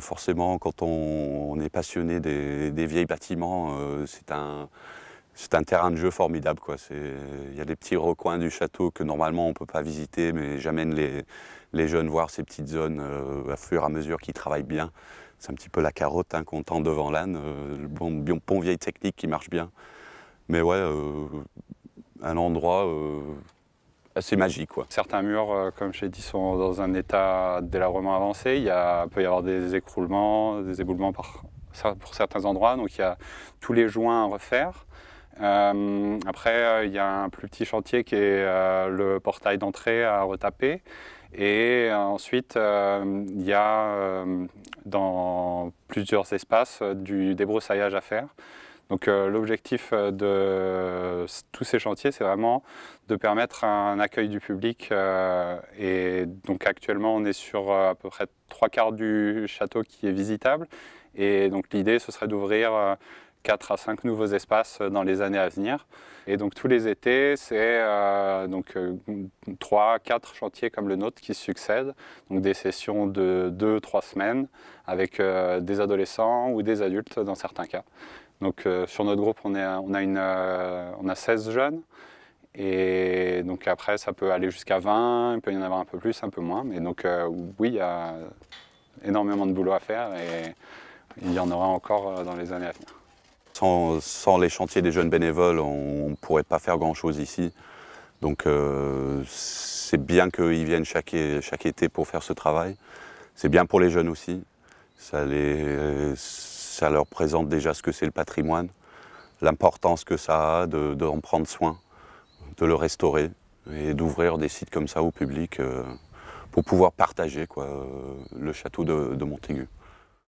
Forcément, quand on, est passionné des, vieilles bâtiments, euh, c'est un, un, terrain de jeu formidable. Il y a des petits recoins du château que normalement on ne peut pas visiter, mais j'amène les, les, jeunes voir ces petites zones euh, à fur et à mesure qu'ils travaillent bien. C'est un petit peu la carotte hein, qu'on tend devant l'âne, euh, le bon, bon, vieille technique qui marche bien. Mais ouais, un endroit c'est magique. Quoi. Certains murs, euh, comme j'ai dit, sont dans un état délabrement avancé. Il y a, peut y avoir des écroulements, des éboulements par, pour certains endroits. Donc il y a tous les joints à refaire. Euh, après, euh, il y a un plus petit chantier qui est le portail d'entrée à retaper. Et ensuite, il y a dans plusieurs espaces du débroussaillage à faire. Donc euh, l'objectif euh, de tous ces chantiers, c'est vraiment de permettre un accueil du public. Euh, et donc actuellement, on est sur à peu près trois quarts du château qui est visitable. Et donc l'idée, ce serait d'ouvrir 4 à 5 nouveaux espaces euh, dans les années à venir. Et donc tous les étés, c'est euh, donc 3, euh, 4 chantiers comme le nôtre qui succèdent, donc des sessions de 2, 3 semaines avec des adolescents ou des adultes dans certains cas. Donc sur notre groupe, on, a on, a 16 jeunes. Et donc après, ça peut aller jusqu'à 20, il peut y en avoir un peu plus, un peu moins. Mais donc oui, il y a énormément de boulot à faire et il y en aura encore dans les années à venir sans, les chantiers des jeunes bénévoles, on ne pourrait pas faire grand-chose ici. Donc euh, c'est bien qu'ils viennent chaque, été pour faire ce travail. C'est bien pour les jeunes aussi. Ça, leur présente déjà ce que c'est le patrimoine, l'importance que ça a d'en de, prendre soin, de le restaurer et d'ouvrir des sites comme ça au public euh, pour pouvoir partager quoi, euh, le château de, de Montaigu.